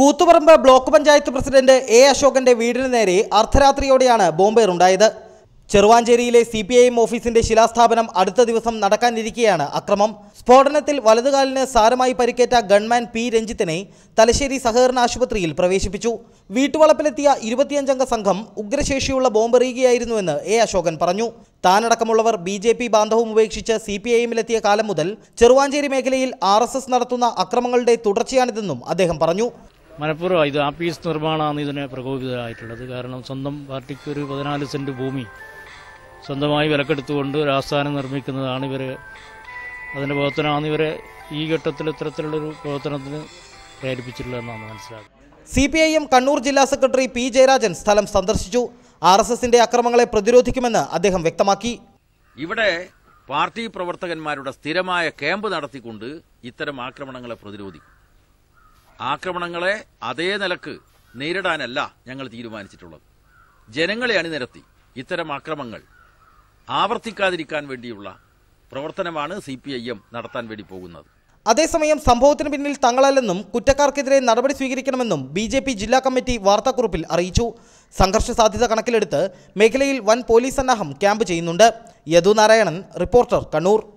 Koothuparamba block panchayat president A അശോകന്റെ വീടിന് നേരെ അർദ്ധരാത്രിയോടെയാണ് ബോംബേറുണ്ടായത് ചെറുവാഞ്ചേരിയിലെ സി പി ഐ എം ഓഫീസിന്റെ ശിലാസ്ഥാപനം അടുത്ത ദിവസം നടക്കാനിരിക്കെയാണ് അക്രമം സ്ഫോടനത്തിൽ വലതുകാലിന് സാരമായി പരിക്കേറ്റ ഗൺമാൻ പി രഞ്ജിത്തിനെ തലശ്ശേരി സഹകരണ ആശുപത്രിയിൽ പ്രവേശിപ്പിച്ചു വീട്ടുവളപ്പിലെത്തിയ ഇരുപത്തിയഞ്ചംഗ സംഘം ഉഗ്രശേഷിയുള്ള ബോംബെറിയുകയായിരുന്നുവെന്ന് എ അശോകൻ പറഞ്ഞു താനടക്കമുള്ളവർ ബി ജെ പി ബാന്ധവം ഉപേക്ഷിച്ച് സി പി ഐ എമ്മിലെത്തിയ കാലം മുതൽ ചെറുവാഞ്ചേരി മേഖലയിൽ ആർ എസ് എസ് നടത്തുന്ന അക്രമങ്ങളുടെ തുടർച്ചയാണിതെന്നും അദ്ദേഹം പറഞ്ഞു മനഃപൂർവ്വം ഇത് ആപ്പീസ് നിർമ്മാണമാണ് ഇതിനെ പ്രകോപിതരായിട്ടുള്ളത് കാരണം സ്വന്തം പാർട്ടിക്ക് ഒരു പതിനാല് സെൻറ്റ് ഭൂമി സ്വന്തമായി വിലക്കെടുത്തുകൊണ്ട് ഒരു ആസ്ഥാനം നിർമ്മിക്കുന്നതാണ് ഇവർ അതിൻ്റെ പ്രവർത്തനമാണ് ഇവരെ ഈ ഘട്ടത്തിൽ ഇത്തരത്തിലുള്ളൊരു പ്രവർത്തനത്തിന് പ്രേരിപ്പിച്ചിട്ടുള്ളതെന്നാണ് മനസ്സിലാക്കുന്നത് C P I M Kannur ജില്ലാ സെക്രട്ടറി പി ജയരാജൻ സ്ഥലം സന്ദർശിച്ചു ആർ എസ് എസിന്റെ അക്രമങ്ങളെ പ്രതിരോധിക്കുമെന്ന് അദ്ദേഹം വ്യക്തമാക്കി ഇവിടെ പാർട്ടി പ്രവർത്തകന്മാരുടെ സ്ഥിരമായ ക്യാമ്പ് നടത്തിക്കൊണ്ട് ഇത്തരം ആക്രമണങ്ങളെ പ്രതിരോധിക്കും ആക്രമണങ്ങളെ അതേ നിലക്ക് നേരിടാനല്ല ഞങ്ങൾ തീരുമാനിച്ചിട്ടുള്ളത് ജനങ്ങളെ അണിനിരത്തി ഇത്തരം ആക്രമങ്ങൾ ആവർത്തിക്കാതിരിക്കാൻ വേണ്ടിയുള്ള പ്രവർത്തനമാണ് സി പി ഐ എം നടത്താൻ വേണ്ടി പോകുന്നത് അതേസമയം സംഭവത്തിന് പിന്നിൽ തങ്ങളല്ലെന്നും കുറ്റക്കാർക്കെതിരെ നടപടി സ്വീകരിക്കണമെന്നും ബി ജെ പി ജില്ലാ കമ്മിറ്റി വാർത്താക്കുറിപ്പിൽ അറിയിച്ചു സംഘർഷ സാധ്യത കണക്കിലെടുത്ത് മേഖലയിൽ വൻ പോലീസ് സന്നാഹം ക്യാമ്പ് ചെയ്യുന്നുണ്ട് യദുനാരായണൻ റിപ്പോർട്ടർ കണ്ണൂർ